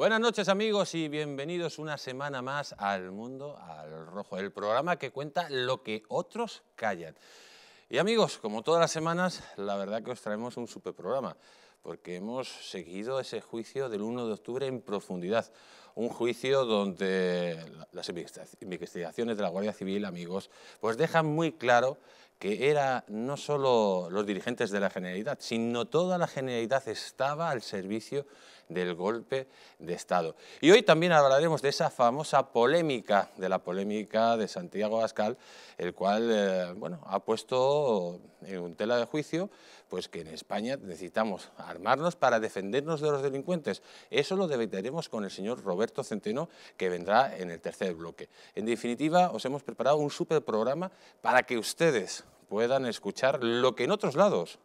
Buenas noches amigos y bienvenidos una semana más al Mundo al Rojo, el programa que cuenta lo que otros callan. Y amigos, como todas las semanas, la verdad que os traemos un super programa, porque hemos seguido ese juicio del 1 de octubre en profundidad. Un juicio donde las investigaciones de la Guardia Civil, amigos, pues dejan muy claro que era no solo los dirigentes de la Generalidad, sino toda la Generalidad estaba al servicio del golpe de Estado. Y hoy también hablaremos de esa famosa polémica, de la polémica de Santiago Abascal, el cual eh, bueno, ha puesto en tela de juicio pues que en España necesitamos armarnos para defendernos de los delincuentes. Eso lo debatiremos con el señor Roberto Centeno, que vendrá en el tercer bloque. En definitiva, os hemos preparado un super programa para que ustedes puedan escuchar lo que en otros lados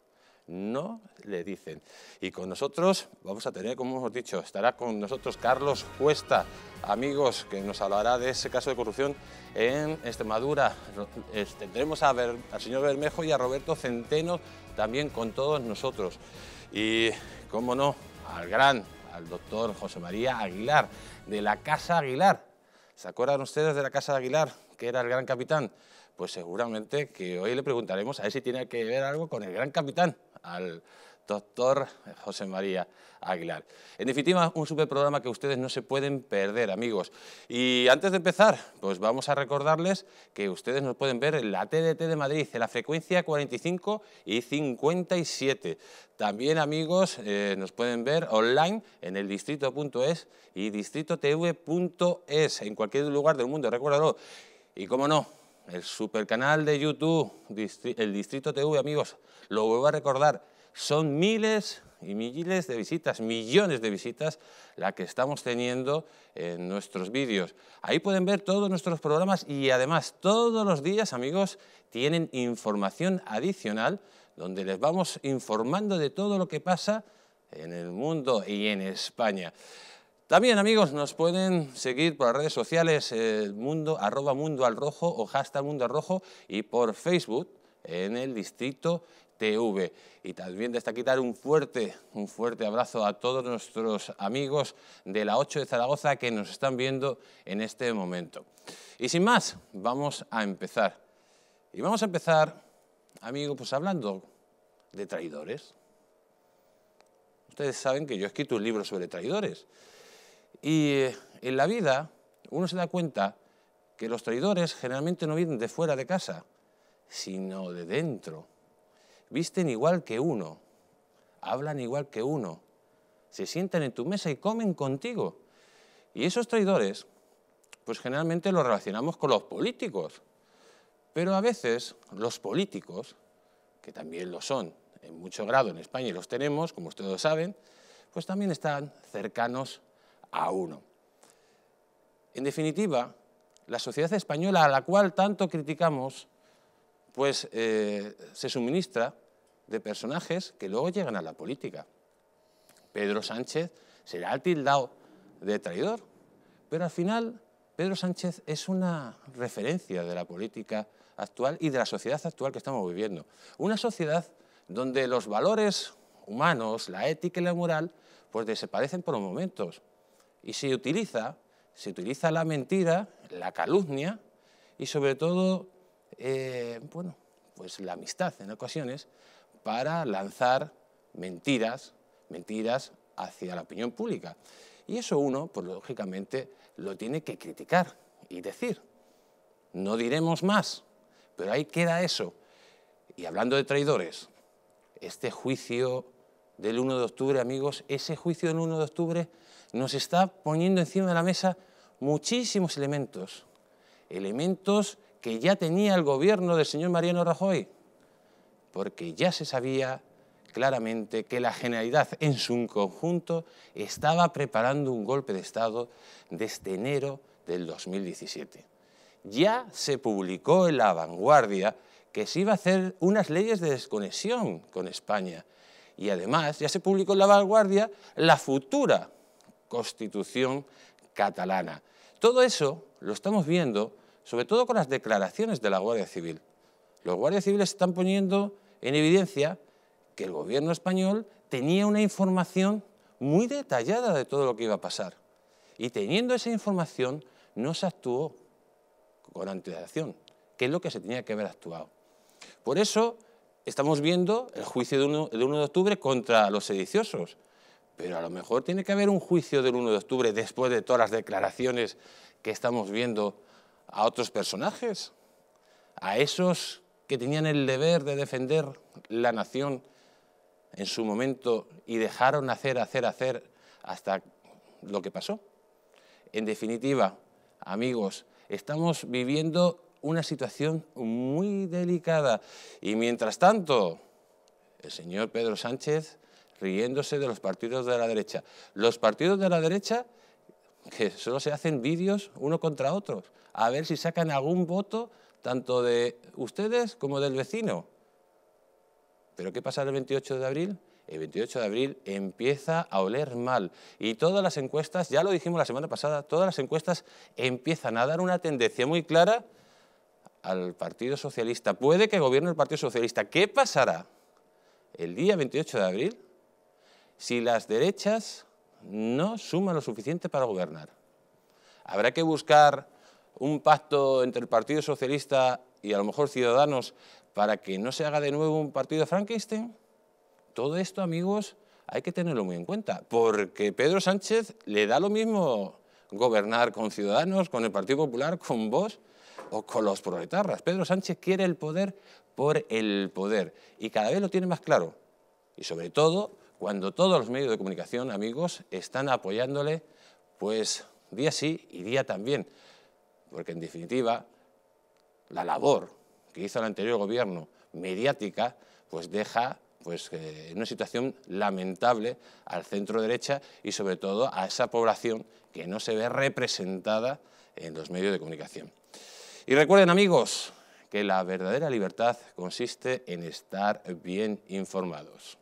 no le dicen. Y con nosotros vamos a tener, como hemos dicho, estará con nosotros Carlos Cuesta, amigos, que nos hablará de ese caso de corrupción en Extremadura. Tendremos a ver, al señor Bermejo y a Roberto Centeno también con todos nosotros. Y, cómo no, al gran, al doctor José María Aguilar, de la Casa Aguilar. ¿Se acuerdan ustedes de la Casa Aguilar, que era el gran capitán? Pues seguramente que hoy le preguntaremos a ver si tiene que ver algo con el gran capitán al doctor José María Aguilar. En definitiva, un super programa que ustedes no se pueden perder, amigos. Y antes de empezar, pues vamos a recordarles que ustedes nos pueden ver en la TDT de Madrid, en la frecuencia 45 y 57. También, amigos, eh, nos pueden ver online en el distrito.es y distritotv.es, en cualquier lugar del mundo, recuérdalo. Y cómo no, el super canal de YouTube, el Distrito TV, amigos, lo vuelvo a recordar, son miles y miles de visitas, millones de visitas, la que estamos teniendo en nuestros vídeos. Ahí pueden ver todos nuestros programas y además todos los días, amigos, tienen información adicional donde les vamos informando de todo lo que pasa en el mundo y en España. También, amigos, nos pueden seguir por las redes sociales, el eh, mundo, arroba mundo al rojo o hashtag mundo al rojo y por Facebook en el distrito TV. Y también dar un fuerte, un fuerte abrazo a todos nuestros amigos de la 8 de Zaragoza que nos están viendo en este momento. Y sin más, vamos a empezar. Y vamos a empezar, amigo, pues hablando de traidores. Ustedes saben que yo he escrito un libro sobre traidores. Y eh, en la vida uno se da cuenta que los traidores generalmente no vienen de fuera de casa, sino de dentro. Visten igual que uno, hablan igual que uno, se sientan en tu mesa y comen contigo. Y esos traidores, pues generalmente los relacionamos con los políticos, pero a veces los políticos, que también lo son en mucho grado en España y los tenemos, como ustedes saben, pues también están cercanos a uno. En definitiva, la sociedad española a la cual tanto criticamos, pues eh, se suministra de personajes que luego llegan a la política. Pedro Sánchez será tildado de traidor, pero al final Pedro Sánchez es una referencia de la política actual y de la sociedad actual que estamos viviendo. Una sociedad donde los valores humanos, la ética y la moral, pues desaparecen por momentos. Y se utiliza, se utiliza la mentira, la calumnia y sobre todo, eh, bueno, pues la amistad en ocasiones para lanzar mentiras, mentiras hacia la opinión pública. Y eso uno, pues lógicamente, lo tiene que criticar y decir. No diremos más, pero ahí queda eso. Y hablando de traidores, este juicio del 1 de octubre, amigos, ese juicio del 1 de octubre nos está poniendo encima de la mesa muchísimos elementos, elementos que ya tenía el gobierno del señor Mariano Rajoy, porque ya se sabía claramente que la Generalidad en su conjunto estaba preparando un golpe de Estado desde enero del 2017. Ya se publicó en La Vanguardia que se iba a hacer unas leyes de desconexión con España y además ya se publicó en La Vanguardia la futura Constitución catalana. Todo eso lo estamos viendo, sobre todo con las declaraciones de la Guardia Civil. Los guardias civiles están poniendo en evidencia que el gobierno español tenía una información muy detallada de todo lo que iba a pasar. Y teniendo esa información, no se actuó con antelación, que es lo que se tenía que haber actuado. Por eso estamos viendo el juicio del 1 de octubre contra los sediciosos, pero a lo mejor tiene que haber un juicio del 1 de octubre después de todas las declaraciones que estamos viendo a otros personajes, a esos que tenían el deber de defender la nación en su momento y dejaron hacer, hacer, hacer hasta lo que pasó. En definitiva, amigos, estamos viviendo una situación muy delicada y mientras tanto, el señor Pedro Sánchez riéndose de los partidos de la derecha. Los partidos de la derecha que solo se hacen vídeos uno contra otro, a ver si sacan algún voto tanto de ustedes como del vecino. ¿Pero qué pasa el 28 de abril? El 28 de abril empieza a oler mal y todas las encuestas, ya lo dijimos la semana pasada, todas las encuestas empiezan a dar una tendencia muy clara al Partido Socialista. Puede que gobierne el Partido Socialista. ¿Qué pasará el día 28 de abril? si las derechas no suman lo suficiente para gobernar. Habrá que buscar un pacto entre el Partido Socialista y a lo mejor Ciudadanos para que no se haga de nuevo un partido Frankenstein. Todo esto, amigos, hay que tenerlo muy en cuenta, porque Pedro Sánchez le da lo mismo gobernar con Ciudadanos, con el Partido Popular, con vos o con los proletarras. Pedro Sánchez quiere el poder por el poder y cada vez lo tiene más claro. Y sobre todo cuando todos los medios de comunicación, amigos, están apoyándole, pues día sí y día también, porque en definitiva la labor que hizo el anterior gobierno mediática, pues deja pues, eh, una situación lamentable al centro derecha y sobre todo a esa población que no se ve representada en los medios de comunicación. Y recuerden amigos que la verdadera libertad consiste en estar bien informados.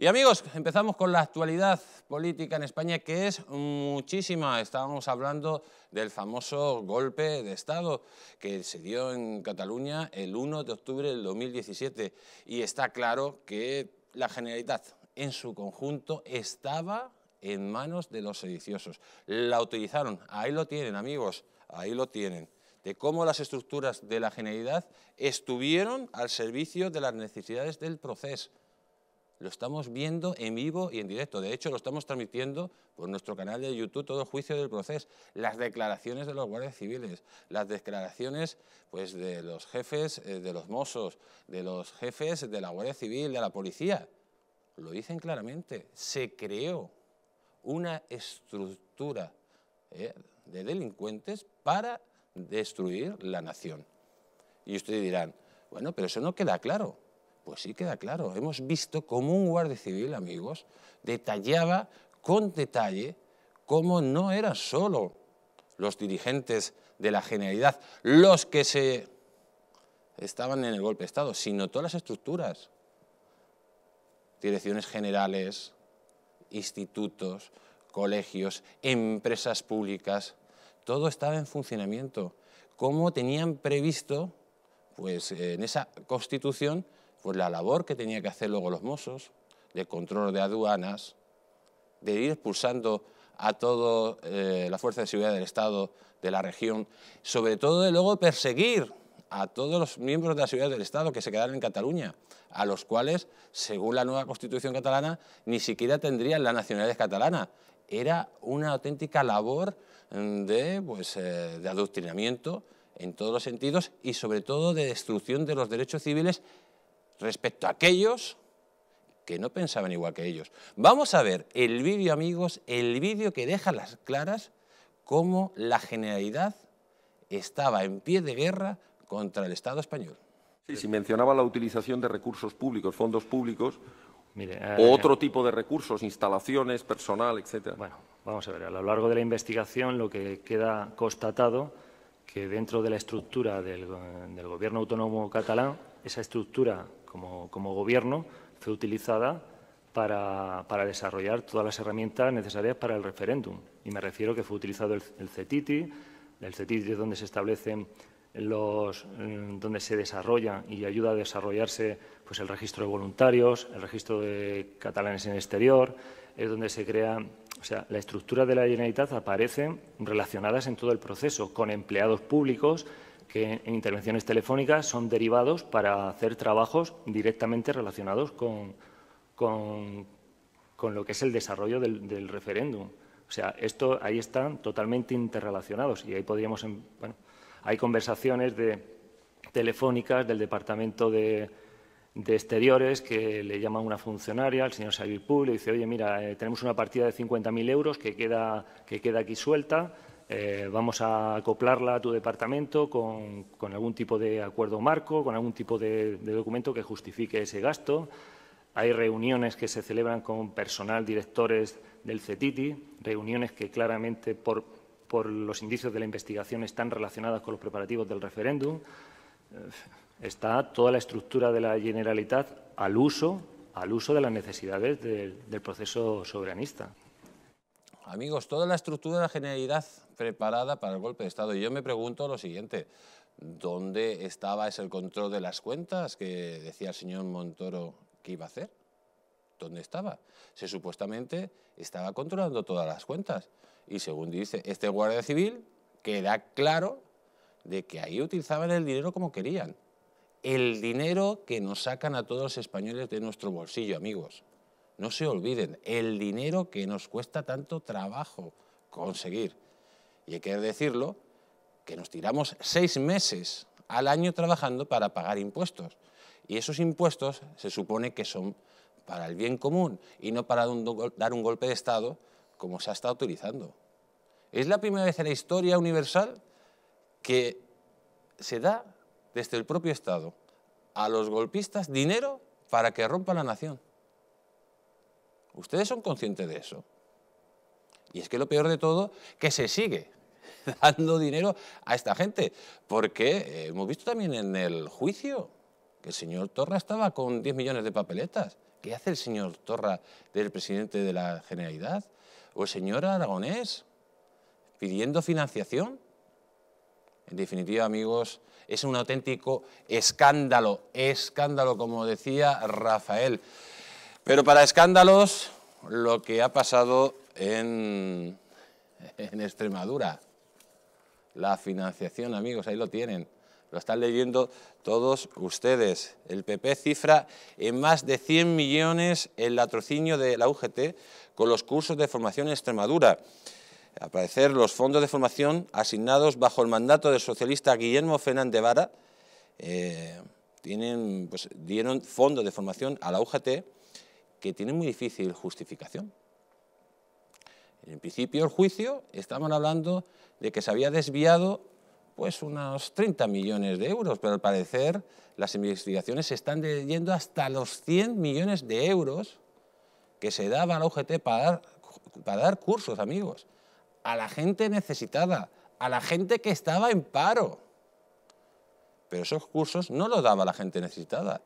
Y amigos, empezamos con la actualidad política en España, que es muchísima. Estábamos hablando del famoso golpe de Estado que se dio en Cataluña el 1 de octubre del 2017. Y está claro que la Generalitat en su conjunto estaba en manos de los sediciosos. La utilizaron. Ahí lo tienen, amigos. Ahí lo tienen de cómo las estructuras de la Generalidad estuvieron al servicio de las necesidades del proceso. Lo estamos viendo en vivo y en directo. De hecho, lo estamos transmitiendo por nuestro canal de YouTube todo juicio del proceso. Las declaraciones de los guardias civiles, las declaraciones pues, de los jefes eh, de los mozos, de los jefes de la Guardia Civil, de la policía. Lo dicen claramente. Se creó una estructura eh, de delincuentes para destruir la nación. Y ustedes dirán, bueno, pero eso no queda claro. Pues sí queda claro, hemos visto cómo un guardia civil, amigos, detallaba con detalle cómo no eran solo los dirigentes de la Generalidad los que se estaban en el golpe de Estado, sino todas las estructuras, direcciones generales, institutos, colegios, empresas públicas, todo estaba en funcionamiento, como tenían previsto pues, en esa Constitución pues la labor que tenía que hacer luego los Mossos, de control de aduanas, de ir expulsando a toda eh, la fuerza de seguridad del Estado, de la región, sobre todo de luego perseguir a todos los miembros de la seguridad del Estado que se quedaron en Cataluña, a los cuales, según la nueva Constitución catalana, ni siquiera tendrían la nacionalidad catalana. Era una auténtica labor mm, de, pues, eh, de adoctrinamiento en todos los sentidos y sobre todo de destrucción de los derechos civiles respecto a aquellos que no pensaban igual que ellos. Vamos a ver el vídeo, amigos, el vídeo que deja las claras cómo la generalidad estaba en pie de guerra contra el Estado español. Sí, si mencionaba la utilización de recursos públicos, fondos públicos, eh, otro tipo de recursos, instalaciones, personal, etc. Bueno, vamos a ver, a lo largo de la investigación lo que queda constatado que dentro de la estructura del, del gobierno autónomo catalán, esa estructura como, gobierno fue utilizada para, desarrollar todas las herramientas necesarias para el referéndum. Y me refiero que fue utilizado el, CETITI, el CETITI es donde se establecen los, eh, donde se desarrolla y ayuda a desarrollarse pues, el registro de voluntarios, el registro de catalanes en el exterior, es donde se crea, o sea, la estructura de la Generalitat aparece relacionada en todo el proceso, con empleados públicos que en intervenciones telefónicas son derivados para hacer trabajos directamente relacionados con, con, lo que es el desarrollo del, referéndum. O sea, esto ahí están totalmente interrelacionados y ahí podríamos, em, bueno, hay conversaciones de, telefónicas del Departamento de, de, Exteriores que le llama una funcionaria, al señor y le dice, oye, mira, eh, tenemos una partida de 50.000 euros que queda, que queda aquí suelta, eh, vamos a acoplarla a tu departamento con, algún tipo de acuerdo marco, con algún tipo de, documento que justifique ese gasto. Hay reuniones que se celebran con personal, directores del CETITI, reuniones que claramente por, los indicios de la investigación están relacionadas con los preparativos del referéndum. Eh, está toda la estructura de la Generalitat al uso, al uso de las necesidades del proceso soberanista amigos, toda la estructura de la Generalidad preparada para el golpe de Estado. Y yo me pregunto lo siguiente, ¿dónde estaba ese control de las cuentas que decía el señor Montoro que iba a hacer? ¿Dónde estaba? Se supuestamente estaba controlando todas las cuentas. Y según dice este guardia civil, queda claro de que ahí utilizaban el dinero como querían. El dinero que nos sacan a todos los españoles de nuestro bolsillo, amigos. No se olviden, el dinero que nos cuesta tanto trabajo conseguir. Y hay que decirlo, que nos tiramos seis meses al año trabajando para pagar impuestos. Y esos impuestos se supone que son para el bien común y no para dar un golpe de Estado como se ha estado utilizando. Es la primera vez en la historia universal que se da desde el propio Estado a los golpistas dinero para que rompa la nación. ¿Ustedes son conscientes de eso? Y es que lo peor de todo, que se sigue dando dinero a esta gente, porque eh, hemos visto también en el juicio que el señor Torra estaba con 10 millones de papeletas. ¿Qué hace el señor Torra del presidente de la Generalidad? ¿O el señor Aragonés pidiendo financiación? En definitiva, amigos, es un auténtico escándalo, escándalo, como decía Rafael. Pero para escándalos, lo que ha pasado en, Extremadura. La financiación, amigos, ahí lo tienen. Lo están leyendo todos ustedes. El PP cifra en más de 100 millones el latrocinio de la UGT con los cursos de formación en Extremadura. Aparecer los fondos de formación asignados bajo el mandato del socialista Guillermo Fernández Vara eh, tienen, pues, dieron fondos de formación a la UGT que tiene muy difícil justificación. En principio, el juicio, estaban hablando de que se había desviado pues unos 30 millones de euros, pero al parecer las investigaciones se están yendo hasta los 100 millones de euros que se daba a la para dar, para dar cursos, amigos, a la gente necesitada, a la gente que estaba en paro. Pero esos cursos no los daba la gente necesitada,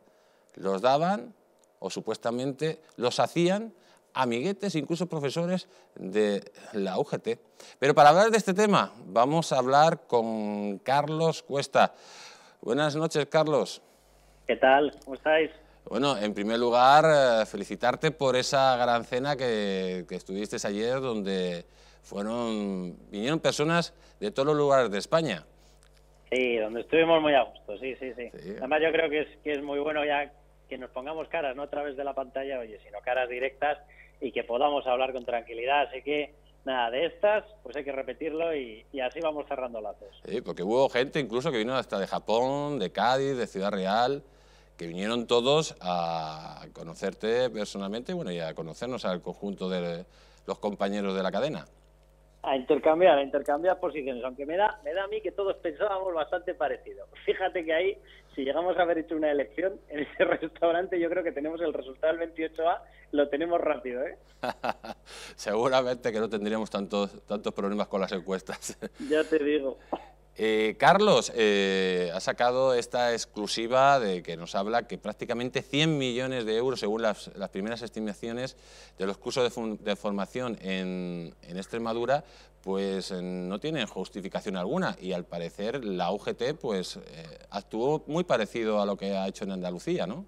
los daban o supuestamente los hacían amiguetes, incluso profesores de la UGT. Pero para hablar de este tema vamos a hablar con Carlos Cuesta. Buenas noches, Carlos. ¿Qué tal? ¿Cómo estáis? Bueno, en primer lugar, eh, felicitarte por esa gran cena que, estuviste ayer, donde fueron vinieron personas de todos los lugares de España. Sí, donde estuvimos muy a gusto, sí, sí, sí. Además yo creo que es, que es muy bueno ya que nos pongamos caras, no a través de la pantalla, oye, sino caras directas y que podamos hablar con tranquilidad. Así que nada, de estas, pues hay que repetirlo y, así vamos cerrando lazos. Sí, porque hubo gente incluso que vino hasta de Japón, de Cádiz, de Ciudad Real, que vinieron todos a conocerte personalmente bueno, y a conocernos al conjunto de los compañeros de la cadena. A intercambiar, a intercambiar posiciones, aunque me da, me da a mí que todos pensábamos bastante parecido. Fíjate que ahí, si llegamos a haber hecho una elección en ese restaurante, yo creo que tenemos el resultado del 28A, lo tenemos rápido. ¿eh? Seguramente que no tendríamos tantos, tantos problemas con las encuestas. ya te digo. Eh, Carlos eh, ha sacado esta exclusiva de que nos habla que prácticamente 100 millones de euros, según las, primeras estimaciones de los cursos de, formación en, Extremadura, pues eh, no tienen justificación alguna y al parecer la UGT pues actuó muy parecido a lo que ha hecho en Andalucía, ¿no?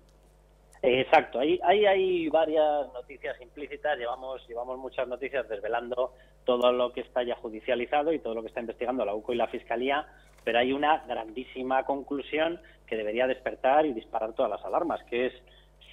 Exacto, ahí, hay varias noticias implícitas, llevamos, llevamos muchas noticias desvelando todo lo que está ya judicializado y todo lo que está investigando la UCO y la Fiscalía, pero hay una grandísima conclusión que debería despertar y disparar todas las alarmas, que es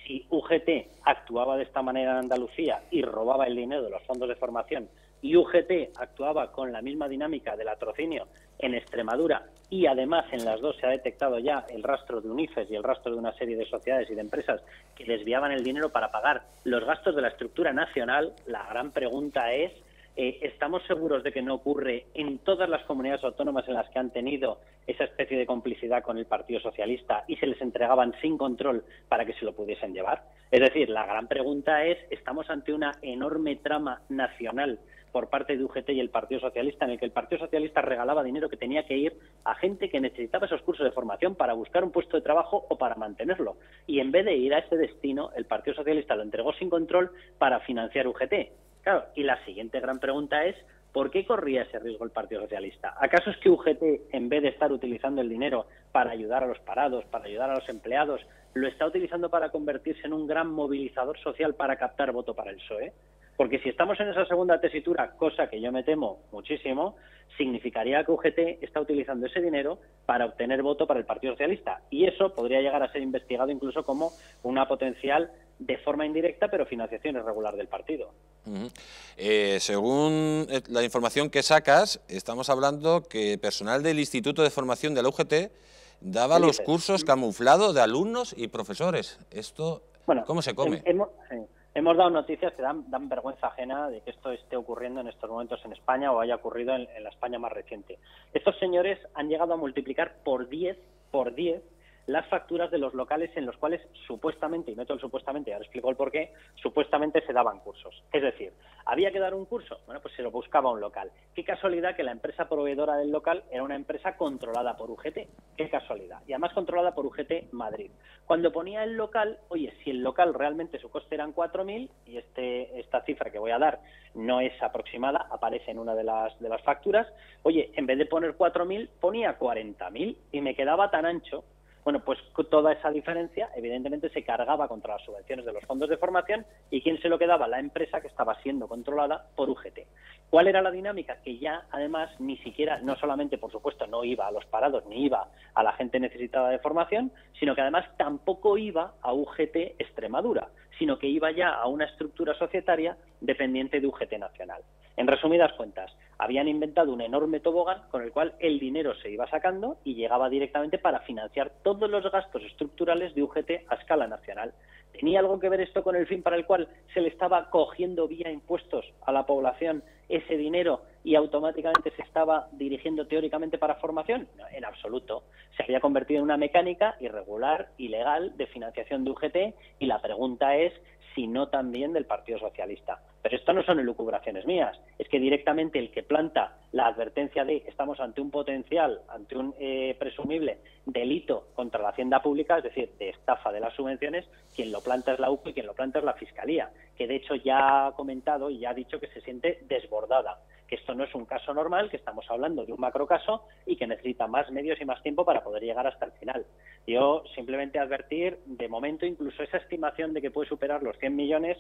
si UGT actuaba de esta manera en Andalucía y robaba el dinero de los fondos de formación y UGT actuaba con la misma dinámica del atrocinio en Extremadura y además en las dos se ha detectado ya el rastro de UNIFES y el rastro de una serie de sociedades y de empresas que desviaban el dinero para pagar los gastos de la estructura nacional, la gran pregunta es eh, ¿Estamos seguros de que no ocurre en todas las comunidades autónomas en las que han tenido esa especie de complicidad con el Partido Socialista y se les entregaban sin control para que se lo pudiesen llevar? Es decir, la gran pregunta es, ¿estamos ante una enorme trama nacional por parte de UGT y el Partido Socialista, en el que el Partido Socialista regalaba dinero que tenía que ir a gente que necesitaba esos cursos de formación para buscar un puesto de trabajo o para mantenerlo. Y en vez de ir a ese destino, el Partido Socialista lo entregó sin control para financiar UGT. Claro, y la siguiente gran pregunta es, ¿por qué corría ese riesgo el Partido Socialista? ¿Acaso es que UGT, en vez de estar utilizando el dinero para ayudar a los parados, para ayudar a los empleados, lo está utilizando para convertirse en un gran movilizador social para captar voto para el PSOE? Porque si estamos en esa segunda tesitura, cosa que yo me temo muchísimo, significaría que UGT está utilizando ese dinero para obtener voto para el Partido Socialista. Y eso podría llegar a ser investigado incluso como una potencial de forma indirecta, pero financiación irregular del partido. Eh, según eh, la información que sacas, estamos hablando que personal del Instituto de Formación de la UGT daba los cursos camuflados de alumnos y profesores. ¿Esto cómo se come? hemos dado noticias que dan, dan, vergüenza ajena de que esto esté ocurriendo en estos momentos en España o haya ocurrido en, la España más reciente. Estos señores han llegado a multiplicar por diez, por diez, las facturas de los locales en los cuales supuestamente, y meto el supuestamente, ahora explico el por qué, supuestamente se daban cursos. Es decir, había que dar un curso, bueno, pues se lo buscaba un local. Qué casualidad que la empresa proveedora del local era una empresa controlada por UGT, qué casualidad, y además controlada por UGT Madrid. Cuando ponía el local, oye, si el local realmente su coste eran 4.000, y este, esta cifra que voy a dar no es aproximada, aparece en una de las, de las facturas, oye, en vez de poner 4.000, ponía 40.000 y me quedaba tan ancho bueno, pues toda esa diferencia, evidentemente, se cargaba contra las subvenciones de los fondos de formación y quién se lo quedaba, la empresa que estaba siendo controlada por UGT. ¿Cuál era la dinámica? Que ya, además, ni siquiera, no solamente, por supuesto, no iba a los parados, ni iba a la gente necesitada de formación, sino que además tampoco iba a UGT Extremadura, sino que iba ya a una estructura societaria dependiente de UGT Nacional. En resumidas cuentas, habían inventado un enorme tobogán con el cual el dinero se iba sacando y llegaba directamente para financiar todos los gastos estructurales de UGT a escala nacional. ¿Tenía algo que ver esto con el fin para el cual se le estaba cogiendo vía impuestos a la población ese dinero y automáticamente se estaba dirigiendo teóricamente para formación? en absoluto. Se había convertido en una mecánica irregular, ilegal, de financiación de UGT y la pregunta es sino también del Partido Socialista. Pero esto no son elucubraciones mías, es que directamente el que planta la advertencia de estamos ante un potencial, ante un eh, presumible delito contra la hacienda pública, es decir, de estafa de las subvenciones, quien lo planta es la UCO y quien lo planta es la Fiscalía, que de hecho ya ha comentado y ya ha dicho que se siente desbordada esto no es un caso normal, que estamos hablando de un macro caso y que necesita más medios y más tiempo para poder llegar hasta el final. Yo simplemente advertir, de momento incluso esa estimación de que puede superar los 100 millones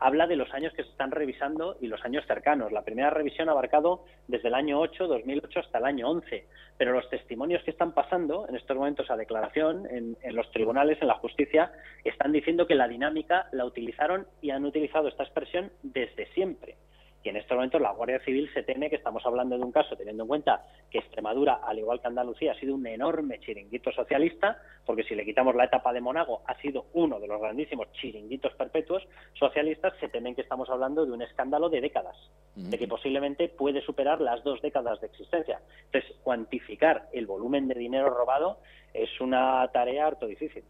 habla de los años que se están revisando y los años cercanos. La primera revisión ha abarcado desde el año 8, 2008 hasta el año 11, pero los testimonios que están pasando en estos momentos a declaración en los tribunales, en la justicia, están diciendo que la dinámica la utilizaron y han utilizado esta expresión desde siempre. Y en estos momentos la Guardia Civil se teme que estamos hablando de un caso, teniendo en cuenta que Extremadura, al igual que Andalucía, ha sido un enorme chiringuito socialista, porque si le quitamos la etapa de Monago, ha sido uno de los grandísimos chiringuitos perpetuos socialistas, se temen que estamos hablando de un escándalo de décadas, de que posiblemente puede superar las dos décadas de existencia. Entonces, cuantificar el volumen de dinero robado es una tarea harto difícil.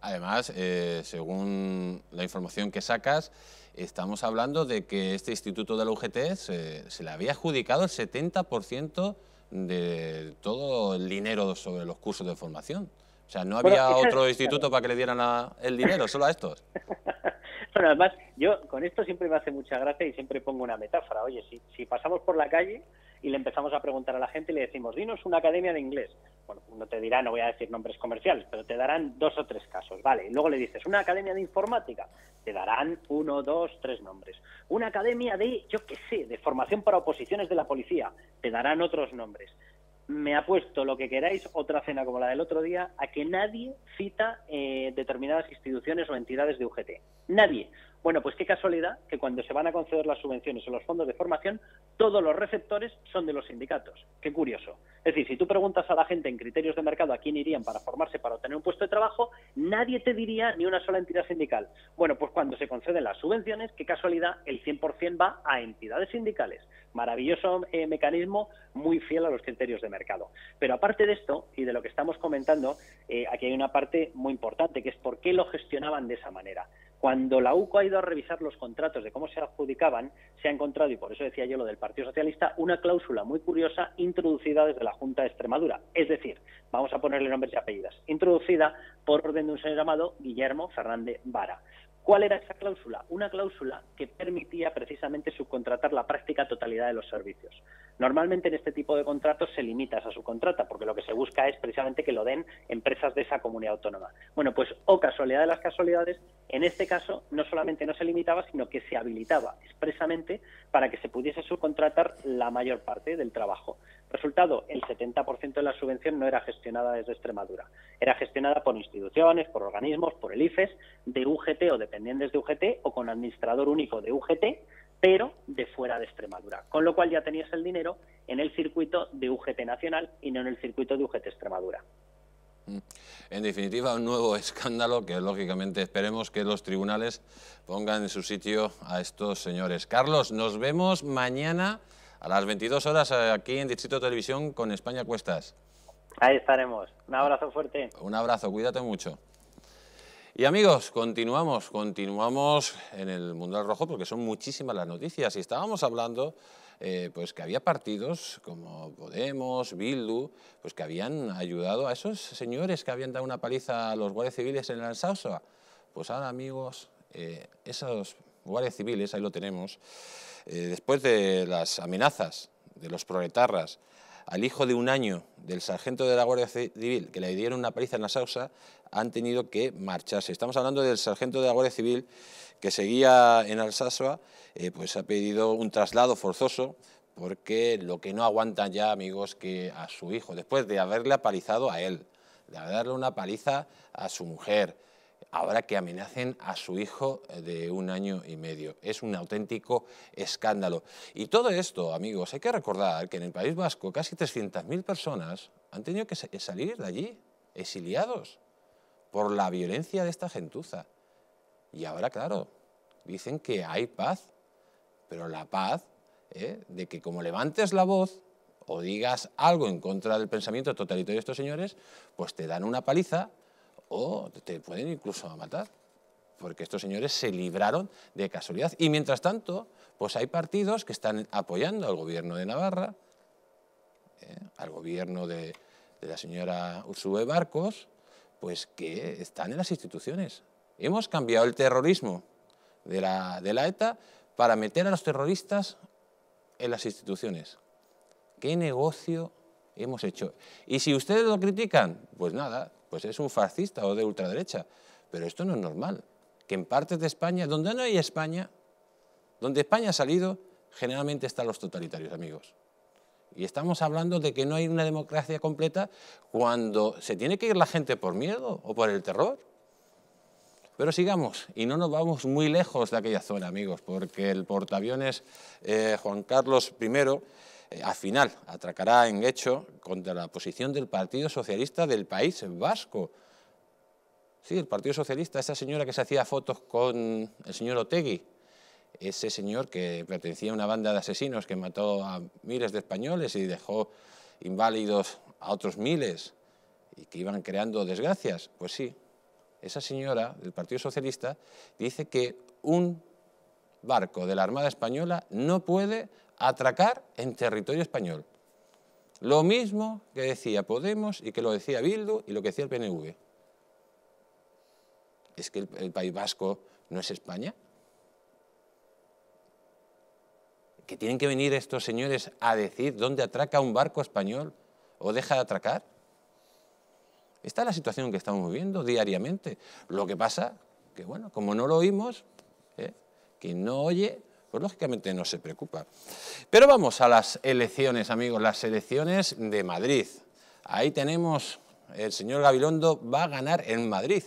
Además, eh, según la información que sacas, estamos hablando de que este instituto de la UGT se, le había adjudicado el 70% de todo el dinero sobre los cursos de formación. O sea, no había otro instituto para que le dieran el dinero, solo a estos. bueno, además, yo con esto siempre me hace mucha gracia y siempre pongo una metáfora. Oye, si, si pasamos por la calle y le empezamos a preguntar a la gente y le decimos, dinos una academia de inglés. Bueno, no te dirá, no voy a decir nombres comerciales, pero te darán dos o tres casos, ¿vale? Y luego le dices, una academia de informática, te darán uno, dos, tres nombres. Una academia de, yo qué sé, de formación para oposiciones de la policía, te darán otros nombres me ha puesto lo que queráis, otra cena como la del otro día, a que nadie cita eh, determinadas instituciones o entidades de UGT. Nadie. Bueno, pues qué casualidad que cuando se van a conceder las subvenciones o los fondos de formación, todos los receptores son de los sindicatos. Qué curioso. Es decir, si tú preguntas a la gente en criterios de mercado a quién irían para formarse para obtener un puesto de trabajo, nadie te diría ni una sola entidad sindical. Bueno, pues cuando se conceden las subvenciones, qué casualidad, el 100% va a entidades sindicales. Maravilloso eh, mecanismo, muy fiel a los criterios de mercado. Pero aparte de esto y de lo que estamos comentando, eh, aquí hay una parte muy importante, que es por qué lo gestionaban de esa manera. Cuando la UCO ha ido a revisar los contratos de cómo se adjudicaban, se ha encontrado, y por eso decía yo lo del Partido Socialista, una cláusula muy curiosa introducida desde la Junta de Extremadura. Es decir, vamos a ponerle nombres y apellidos, introducida por orden de un señor llamado Guillermo Fernández Vara. ¿Cuál era esa cláusula? Una cláusula que permitía precisamente subcontratar la práctica totalidad de los servicios. Normalmente en este tipo de contratos se limita esa subcontrata, porque lo que se busca es precisamente que lo den empresas de esa comunidad autónoma. Bueno, pues o oh casualidad de las casualidades, en este caso no solamente no se limitaba, sino que se habilitaba expresamente para que se pudiese subcontratar la mayor parte del trabajo. Resultado, el 70% de la subvención no era gestionada desde Extremadura, era gestionada por instituciones, por organismos, por el IFES, de UGT o dependientes de UGT o con administrador único de UGT, pero de fuera de Extremadura. Con lo cual ya tenías el dinero en el circuito de UGT Nacional y no en el circuito de UGT Extremadura. Mm. En definitiva, un nuevo escándalo que, lógicamente, esperemos que los tribunales pongan en su sitio a estos señores. Carlos, nos vemos mañana a las 22 horas eh, aquí en Distrito Televisión con España Cuestas. Ahí estaremos. Un abrazo fuerte. Un abrazo, cuídate mucho. Y amigos, continuamos, continuamos en el Mundial Rojo porque son muchísimas las noticias y estábamos hablando eh, pues que había partidos como Podemos, Bildu, pues que habían ayudado a esos señores que habían dado una paliza a los guardias civiles en el Alsasua. Pues ahora amigos, eh, esos guardias civiles, ahí lo tenemos, eh, después de las amenazas de los proletarras al hijo de un año del sargento de la Guardia Civil, que le dieron una paliza en la sausa, han tenido que marcharse. Estamos hablando del sargento de la Guardia Civil que seguía en Alsasua, eh, pues ha pedido un traslado forzoso porque lo que no aguantan ya, amigos, que a su hijo, después de haberle apalizado a él, de haberle una paliza a su mujer, ahora que amenacen a su hijo eh, de un año y medio. Es un auténtico escándalo. Y todo esto, amigos, hay que recordar que en el País Vasco casi 300.000 personas han tenido que eh, salir de allí, exiliados, por la violencia de esta gentuza. Y ahora, claro, dicen que hay paz, pero la paz eh, de que como levantes la voz o digas algo en contra del pensamiento totalitario de estos señores, pues te dan una paliza o te pueden incluso matar, porque estos señores se libraron de casualidad. Y mientras tanto, pues hay partidos que están apoyando al gobierno de Navarra, eh, al gobierno de, la señora Ursúe Barcos, pues que están en las instituciones. Hemos cambiado el terrorismo de la ETA para meter a los terroristas en las instituciones. ¿Qué negocio hemos hecho? Y si ustedes lo critican, pues nada, pues es un fascista o de ultraderecha. Pero esto no es normal. Que en partes de España, donde no hay España, donde España ha salido, generalmente están los totalitarios, amigos. Y estamos hablando de que no hay una democracia completa cuando se tiene que ir la gente por miedo o por el terror. Pero sigamos, y no nos vamos muy lejos de aquella zona, amigos, porque el portaaviones eh, Juan Carlos I eh, al final atracará en hecho contra la posición del Partido Socialista del País Vasco. Sí, el Partido Socialista, esa señora que se hacía fotos con el señor Otegui, ese señor que pertenecía a una banda de asesinos que mató a miles de españoles y dejó inválidos a otros miles y que iban creando desgracias. Pues sí, esa señora del Partido Socialista dice que un barco de la Armada Española no puede atracar en territorio español. Lo mismo que decía Podemos y que lo decía Bildu y lo que decía el PNV. ¿Es que el, País Vasco no es España? ¿Que tienen que venir estos señores a decir dónde atraca un barco español o deja de atracar? Esta es la situación que estamos viviendo diariamente. Lo que pasa que, bueno, como no lo oímos, ¿eh? quien no oye pues lógicamente no se preocupa. Pero vamos a las elecciones, amigos, las elecciones de Madrid. Ahí tenemos, el señor Gabilondo va a ganar en Madrid,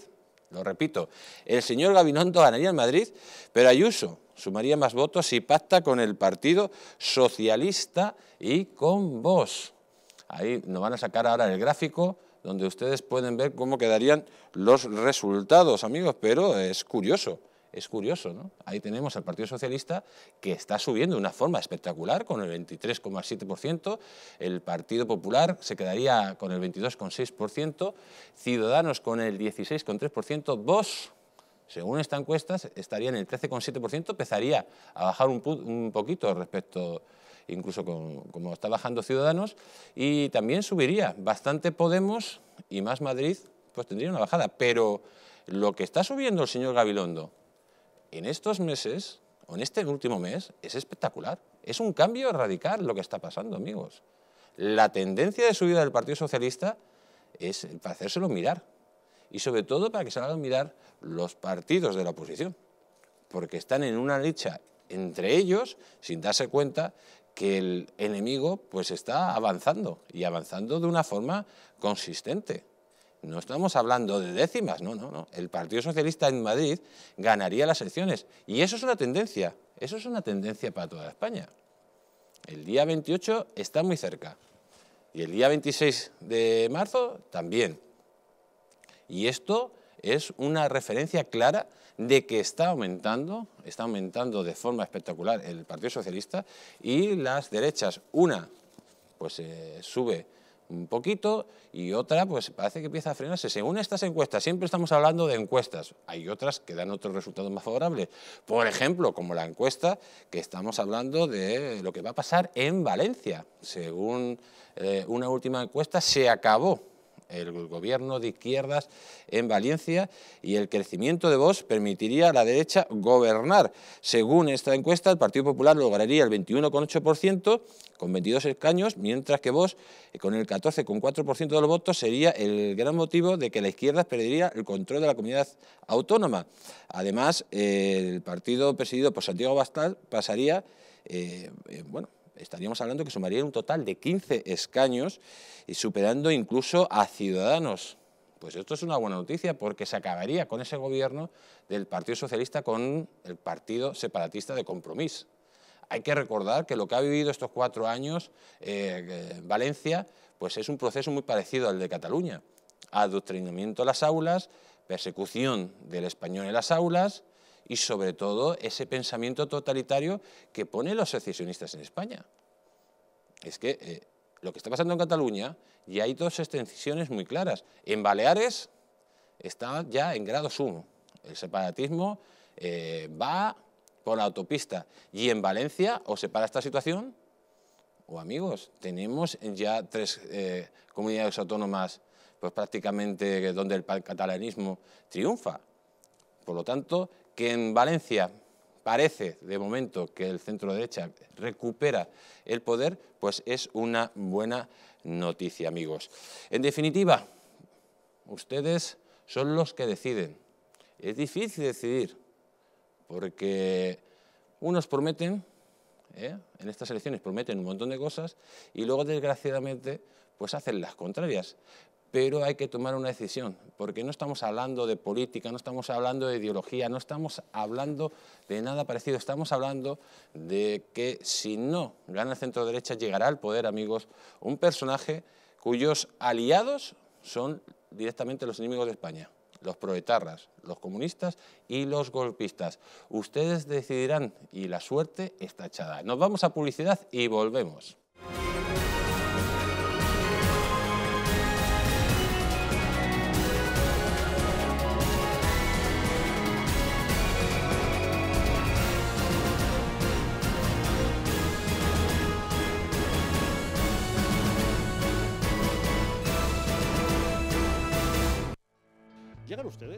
lo repito. El señor Gabilondo ganaría en Madrid, pero Ayuso sumaría más votos y pacta con el Partido Socialista y con vos. Ahí nos van a sacar ahora el gráfico donde ustedes pueden ver cómo quedarían los resultados, amigos, pero es curioso. Es curioso, ¿no? Ahí tenemos al Partido Socialista que está subiendo de una forma espectacular con el 23,7%, el Partido Popular se quedaría con el 22,6%, Ciudadanos con el 16,3%, Vox según esta encuesta, estaría en el 13,7%, empezaría a bajar un, poquito respecto, incluso como está bajando Ciudadanos, y también subiría bastante Podemos y más Madrid, pues tendría una bajada. Pero lo que está subiendo el señor Gabilondo, en estos meses, o en este último mes, es espectacular. Es un cambio radical lo que está pasando, amigos. La tendencia de subida del Partido Socialista es para hacérselo mirar. Y sobre todo para que se hagan mirar los partidos de la oposición. Porque están en una lucha entre ellos sin darse cuenta que el enemigo pues está avanzando y avanzando de una forma consistente. No estamos hablando de décimas, no, no, no. El Partido Socialista en Madrid ganaría las elecciones. Y eso es una tendencia, eso es una tendencia para toda España. El día 28 está muy cerca. Y el día 26 de marzo también. Y esto es una referencia clara de que está aumentando, está aumentando de forma espectacular el Partido Socialista y las derechas, una, pues eh, sube un poquito y otra pues parece que empieza a frenarse. Según estas encuestas, siempre estamos hablando de encuestas, hay otras que dan otros resultados más favorables. Por ejemplo, como la encuesta que estamos hablando de lo que va a pasar en Valencia. Según eh, una última encuesta, se acabó el gobierno de izquierdas en Valencia y el crecimiento de vos permitiría a la derecha gobernar. Según esta encuesta, el Partido Popular lograría el 21,8% con 22 escaños, mientras que vos eh, con el 14,4% de los votos, sería el gran motivo de que la izquierda perdería el control de la comunidad autónoma. Además, eh, el partido presidido por Santiago Bastal pasaría, eh, bueno, estaríamos hablando que sumaría un total de 15 escaños y superando incluso a Ciudadanos. Pues esto es una buena noticia porque se acabaría con ese gobierno del Partido Socialista con el Partido Separatista de Compromís. Hay que recordar que lo que ha vivido estos cuatro años eh, eh, Valencia pues es un proceso muy parecido al de Cataluña. Adoctrinamiento a las aulas, persecución del español en las aulas, y sobre todo ese pensamiento totalitario que pone los secesionistas en España. Es que eh, lo que está pasando en Cataluña ya hay dos extensiones muy claras. En Baleares está ya en grado 1 El separatismo eh, va por la autopista y en Valencia o se para esta situación o amigos, tenemos ya tres eh, comunidades autónomas pues prácticamente donde el catalanismo triunfa. Por lo tanto, que en Valencia parece de momento que el centro derecha recupera el poder, pues es una buena noticia, amigos. En definitiva, ustedes son los que deciden. Es difícil decidir, porque unos prometen, ¿eh? en estas elecciones prometen un montón de cosas, y luego desgraciadamente pues hacen las contrarias pero hay que tomar una decisión, porque no estamos hablando de política, no estamos hablando de ideología, no estamos hablando de nada parecido, estamos hablando de que si no gana el centro derecha llegará al poder, amigos, un personaje cuyos aliados son directamente los enemigos de España, los proetarras, los comunistas y los golpistas. Ustedes decidirán y la suerte está echada. Nos vamos a publicidad y volvemos.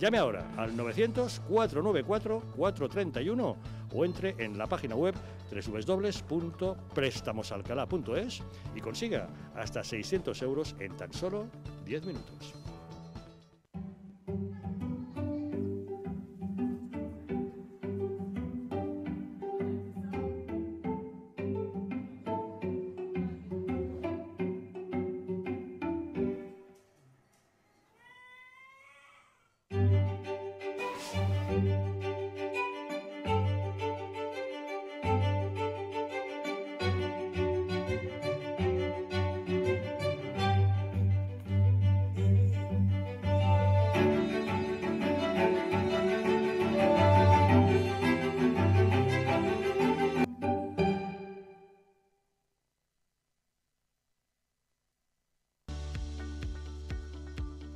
Llame ahora al 900-494-431 o entre en la página web www.prestamosalcalá.es y consiga hasta 600 euros en tan solo 10 minutos.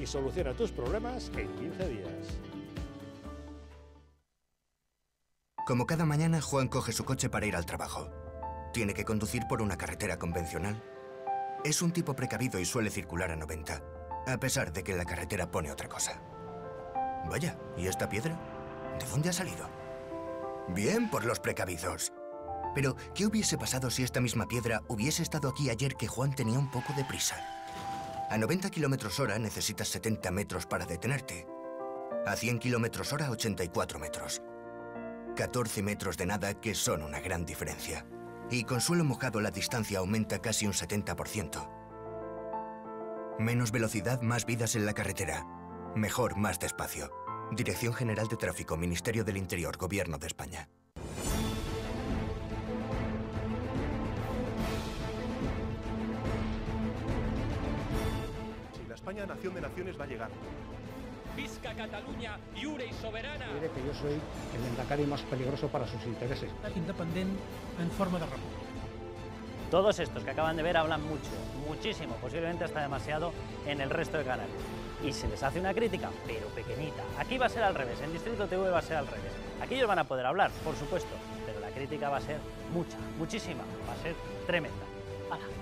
y soluciona tus problemas en 15 días. Como cada mañana, Juan coge su coche para ir al trabajo. Tiene que conducir por una carretera convencional. Es un tipo precavido y suele circular a 90, a pesar de que la carretera pone otra cosa. Vaya, ¿y esta piedra? ¿De dónde ha salido? Bien por los precavidos. Pero, ¿qué hubiese pasado si esta misma piedra hubiese estado aquí ayer que Juan tenía un poco de prisa? A 90 kilómetros hora necesitas 70 metros para detenerte. A 100 kilómetros hora, 84 metros. 14 metros de nada que son una gran diferencia. Y con suelo mojado la distancia aumenta casi un 70%. Menos velocidad, más vidas en la carretera. Mejor, más despacio. Dirección General de Tráfico, Ministerio del Interior, Gobierno de España. Nación de Naciones va a llegar. Visca Cataluña, lliure y soberana. Mire que yo soy el endacari más peligroso para sus intereses. Independent en forma de república. Todos estos que acaban de ver hablan mucho, muchísimo, posiblemente hasta demasiado en el resto de canal. Y se les hace una crítica, pero pequeñita. Aquí va a ser al revés, en Distrito TV va a ser al revés. Aquí ellos van a poder hablar, por supuesto, pero la crítica va a ser mucha, muchísima, va a ser tremenda. Para